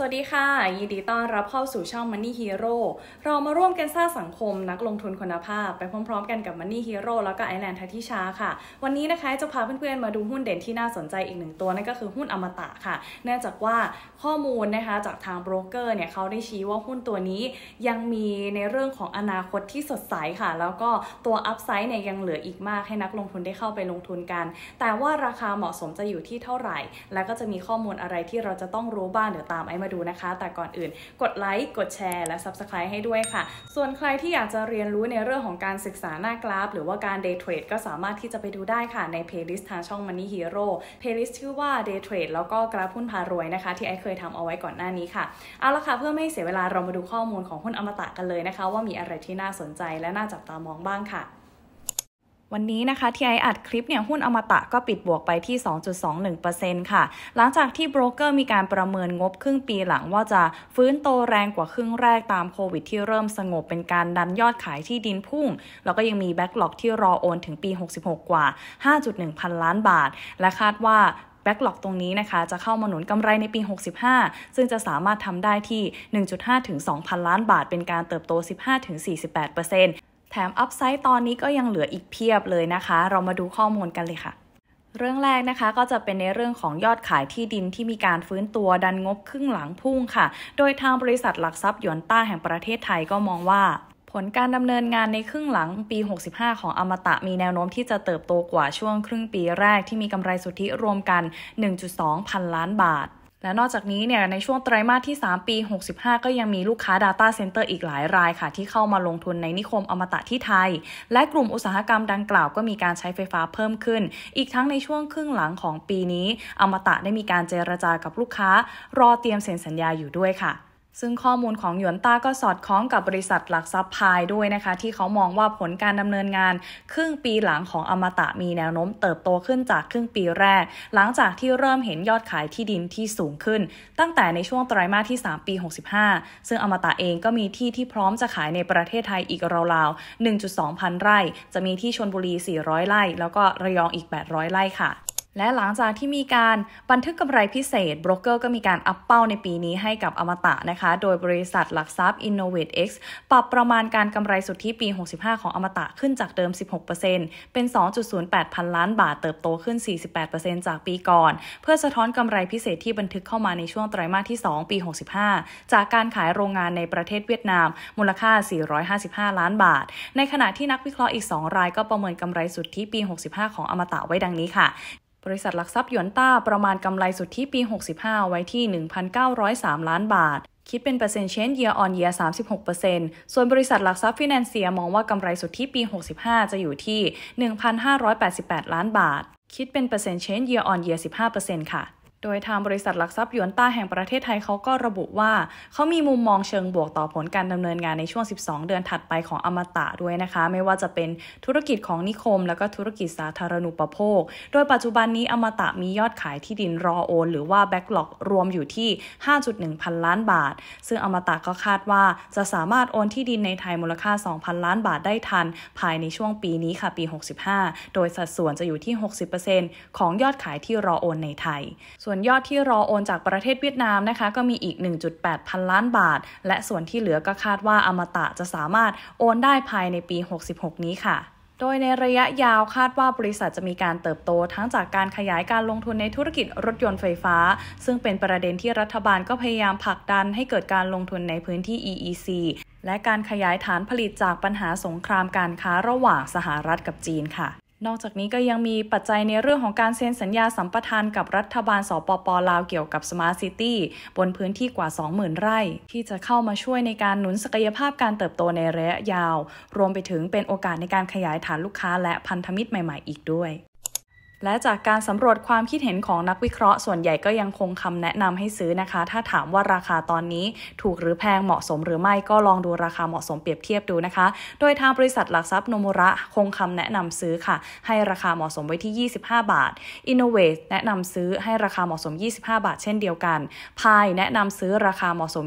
สวัสดีค่ะยินดีต้อนรับเข้าสู่ช่อง Money Hero เรามาร่วมกันสร้างสังคมนักลงทุนคุณภาพ ไปพร้อมๆกันกับ Money Hero แล้วก็ไอแลนด์ทัทิชาค่ะ วันนี้นะคะจะพาเพื่อนๆมาดูหุ้นเด่นที่น่าสนใจอีกหนึ่งตัวนั่นก็คือหุ้นอมตะค่ะ เนื่องจากว่าข้อมูลนะคะจากทางโบรกเกอร์เนี่ยเขาได้ชี้ว่าหุ้นตัวนี้ยังมีในเรื่องของอนาคตที่สดใสค่ะแล้วก็ตัวอัพไซด์เนี่ยยังเหลืออีกมาก ให้นักลงทุนได้เข้าไปลงทุนกัน แต่ว่าราคาเหมาะสมจะอยู่ที่เท่าไหร่ แล้วก็จะมีข้อมูลอะไรที่เราจะต้องรู้บ้างเดี๋ยวตามไอมาาดูนะคะแต่ก่อนอื่นกดไลค์กดแชร์ และ Subscribe ให้ด้วยค่ะ ส่วนใครที่อยากจะเรียนรู้ในเรื่องของการศึกษาหน้ากราฟ หรือว่าการ Day Trade ก็สามารถที่จะไปดูได้ค่ะ ในเพลย์ลิสต์ทางช่อง Money Hero เพลย์ลิสต์ชื่อว่า Day Trade แล้วก็กราฟหุ้นพารวยนะคะ ที่ไอเคยทำเอาไว้ก่อนหน้านี้ค่ะเอาละค่ะ เพื่อไม่เสียเวลาเรามาดูข้อมูลของหุ้นอมตะกันเลยนะคะ ว่ามีอะไรที่น่าสนใจและน่าจับตามองบ้างค่ะวันนี้นะคะที่ไออัดคลิปเนี่ยหุ้นอมตะก็ปิดบวกไปที่ 2.21%ค่ะ หลังจากที่โบรกเกอร์มีการประเมินงบครึ่งปีหลังว่าจะฟื้นโตแรงกว่าครึ่งแรกตามโควิดที่เริ่มสงบเป็นการดันยอดขายที่ดินพุ่งแล้วก็ยังมีแบ็กหลอกที่รอโอนถึงปี 66 กว่า 5.1 พันล้านบาท และคาดว่าแบ็กหลอกตรงนี้นะคะจะเข้ามาหนุนกำไรในปี 65 ซึ่งจะสามารถทำได้ที่ 1.5ถึง2,000 ล้านบาท เป็นการเติบโต 15ถึง48แถมอัพไซต์ตอนนี้ก็ยังเหลืออีกเพียบเลยนะคะ เรามาดูข้อมูลกันเลยค่ะ เรื่องแรกนะคะก็จะเป็นในเรื่องของยอดขายที่ดินที่มีการฟื้นตัวดันงบครึ่งหลังพุ่งค่ะ โดยทางบริษัทหลักทรัพย์ยวนต้าแห่งประเทศไทยก็มองว่า ผลการดำเนินงานในครึ่งหลังปี 65 ของอมตะมีแนวโน้มที่จะเติบโตกว่าช่วง ครึ่งปีแรกที่มีกำไรสุทธิรวมกัน 1.2 พันล้านบาทและนอกจากนี้เนี่ยในช่วงไตรมาสที่ 3 ปี 65 ก็ยังมีลูกค้า Data Center อีกหลายรายค่ะ ที่เข้ามาลงทุนในนิคมอมตะที่ไทย และกลุ่มอุตสาหกรรมดังกล่าวก็มีการใช้ไฟฟ้าเพิ่มขึ้น อีกทั้งในช่วงครึ่งหลังของปีนี้อมตะได้มีการเจรจากับลูกค้า รอเตรียมเซ็นสัญญาอยู่ด้วยค่ะซึ่งข้อมูลของหยวนต้าก็สอดคล้องกับบริษัทหลักทรัพย์พายด้วยนะคะ ที่เขามองว่าผลการดำเนินงานครึ่งปีหลังของอมตะมีแนวโน้ม เติบโตขึ้นจากครึ่งปีแรก หลังจากที่เริ่มเห็นยอดขายที่ดินที่สูงขึ้น ตั้งแต่ในช่วงไตรามาสที่ 3 ปี 65 ซึ่งอมตะเองก็มีที่ที่พร้อมจะขายในประเทศไทยอีกราวๆ1.2พันไร่ จะมีที่ชนบุรี 400ไร่แล้วก็ระยองอีก800ไร่ค่ะและหลังจากที่มีการบันทึกกำไรพิเศษบรกเกอร์ก็มีการอัพเป้าในปีนี้ให้กับอมตะนะคะ โดยบริษัทหลักทรัพย์ InnovateX ปรับประมาณการกำไรสุทธิปี 65 ของอมตะขึ้นจากเดิม 16%เป็น 2.08 พันล้านบาท เติบโตขึ้น 48%จากปีก่อน เพื่อสะท้อนกำไรพิเศษที่บันทึกเข้ามาในช่วงไตรมาสที่ 2 ปี 65 จากการขายโรงงานในประเทศเวียดนาม มูลค่า455ล้านบาท ในขณะที่นักวิเคราะห์อีก 2 รายก็ประเมินกำไรสุทธิปี65ของอมตะไว้ดังนี้ค่ะบริษัทหลักทรัพย์หยวนต้าประมาณกำไรสุทธิปี 65 ไว้ที่ 1,903 ล้านบาท คิดเป็นเปอร์เซ็นต์เชนเยียออนเยีย36%ส่วนบริษัทหลักทรัพย์ฟินแลนเซียมองว่ากำไรสุทธิปี 65 จะอยู่ที่ 1,588 ล้านบาท คิดเป็นเปอร์เซ็นต์เชนเยียออนเยีย15%ค่ะโดยทางบริษัทหลักทรัพย์หยวนต้าแห่งประเทศไทยเขาก็ระบุว่าเขามีมุมมองเชิงบวกต่อผลการดำเนินงานในช่วง 12 เดือนถัดไปของอมตะด้วยนะคะ ไม่ว่าจะเป็นธุรกิจของนิคมและก็ธุรกิจสาธารณูปโภค โดยปัจจุบันนี้อมตะมียอดขายที่ดินรอโอนหรือว่าแบ็กหลอกรวมอยู่ที่ 5.1 พันล้านบาท ซึ่งอมตะก็คาดว่าจะสามารถโอนที่ดินในไทยมูลค่า 2,000 ล้าน บาทได้ทันภายในช่วงปีนี้ค่ะปี 65 โดยสัดส่วนจะอยู่ที่ 60%ของยอดขายที่รอโอนในไทยส่วนยอดที่รอโอนจากประเทศเวียดนามนะคะก็มีอีก 1.8 พันล้านบาท และส่วนที่เหลือก็คาดว่าอมตะจะสามารถโอนได้ภายในปี 66 นี้ค่ะ โดยในระยะยาวคาดว่าบริษัทจะมีการเติบโตทั้งจากการขยายการลงทุนในธุรกิจรถยนต์ไฟฟ้า ซึ่งเป็นประเด็นที่รัฐบาลก็พยายามผลักดันให้เกิดการลงทุนในพื้นที่ EEC และการขยายฐานผลิตจากปัญหาสงครามการค้าระหว่างสหรัฐกับจีนค่ะนอกจากนี้ก็ยังมีปัจจัยในเรื่องของการเซ็นสัญญาสัมปทานกับรัฐบาลสปป ลาวเกี่ยวกับสมาร์ทซิตี้บนพื้นที่กว่า 20,000 ไร่ ที่จะเข้ามาช่วยในการหนุนศักยภาพการเติบโตในระยะยาว รวมไปถึงเป็นโอกาสในการขยายฐานลูกค้าและพันธมิตรใหม่ๆอีกด้วยและจากการสำรวจความคิดเห็นของนักวิเคราะห์ส่วนใหญ่ก็ยังคงคำแนะนำให้ซื้อนะคะ ถ้าถามว่าราคาตอนนี้ถูกหรือแพงเหมาะสม หรือไม่ก็ลองดูราคาเหมาะสมเปรียบเทียบดูนะคะ โดยทางบริษัทหลักทรัพย์โนมูระคงคำแนะนำซื้อค่ะ ให้ราคาเหมาะสมไว้ที่ 25 บาท Innovate แนะนำซื้อให้ราคาเหมาะสม 25 บาท เช่นเดียวกันพายแนะนำซื้อราคาเหมาะสม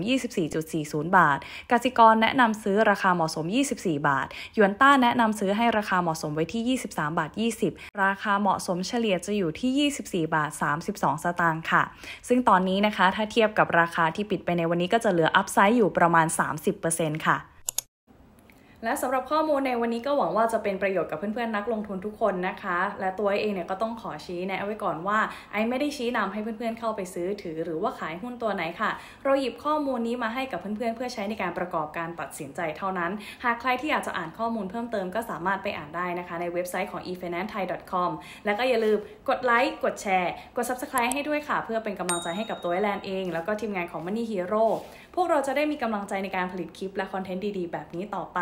24.40 บาทกสิกรแนะนำซื้อราคาเหมาะสม 24 บาทยวนต้าแนะนำซื้อให้ราคาเหมาะสมไว้ที่ 23บาท20 ราคาเหมาะสมเฉลี่ยจะอยู่ที่ 24 บาท 32 สตางค์ ค่ะ ซึ่งตอนนี้นะคะ ถ้าเทียบกับราคาที่ปิดไปในวันนี้ก็จะเหลืออัพไซด์อยู่ประมาณ 30%ค่ะและสำหรับข้อมูลในวันนี้ก็หวังว่าจะเป็นประโยชน์กับเพื่อนๆนักลงทุนทุกคนนะคะ และตัวเองเนี่ยก็ต้องขอชี้แนะไว้ก่อนว่าไอ้ไม่ได้ชี้นำให้เพื่อนๆเข้าไปซื้อถือหรือว่าขายหุ้นตัวไหนค่ะ เราหยิบข้อมูลนี้มาให้กับเพื่อนๆเพื่อใช้ในการประกอบการตัดสินใจเท่านั้น หากใครที่อยากจะอ่านข้อมูลเพิ่มเติมก็สามารถไปอ่านได้นะคะ ในเว็บไซต์ของ efinancetai.com h และก็อย่าลืมกดไลค์กดแชร์กด subscribe ให้ด้วยค่ะเพื่อเป็นกำลังใจให้กับตัวแลนเอง แล้วก็ทีมงานของ Money Hero พวกเราจะได้มีกำลังใจในการผลิตคลิปและคอนเทนต์ดีๆ แบบนี้ต่อไป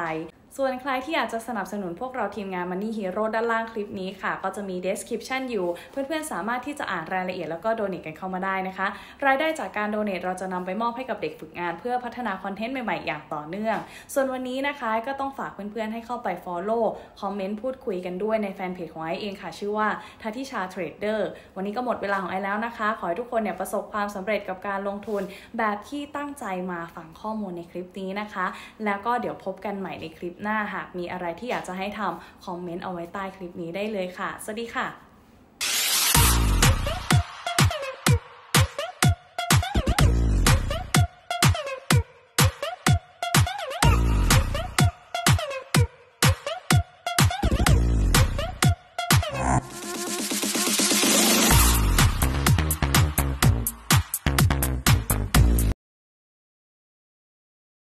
ส่วนใครที่อยากจะสนับสนุนพวกเราทีมงาน Money Hero ด้านล่างคลิปนี้ค่ะ ก็จะมี description อยู่ เพื่อนๆ สามารถที่จะอ่านรายละเอียดแล้วก็โดเน a t กันเข้ามาได้นะคะ รายได้จากการโดเน a t เราจะนำไปมอบให้กับเด็กฝึกงานเพื่อพัฒนาคอนเทนต์ใหม่ๆอย่างต่อเนื่อง ส่วนวันนี้นะคะก็ต้องฝากเพื่อนๆ ให้เข้าไป follow คอมเมนต์พูดคุยกันด้วยในแฟนเพจของไอเองค่ะชื่อว่าทัติชาเทรดเดอร์วันนี้ก็หมดเวลาของไอแล้วนะคะ ขอให้ทุกคนเนี่ยประสบความสำเร็จกับการลงทุนแบบที่ตั้งใจมาฝังข้อมูลในคลิปนี้นะคะ แล้วก็เดี๋ยวพบกันใหม่ในคลิปหน้าหน้าหากมีอะไรที่อยากจะให้ทำคอมเมนต์เอาไว้ใต้คลิปนี้ได้เลยค่ะ สวัสดีค่ะ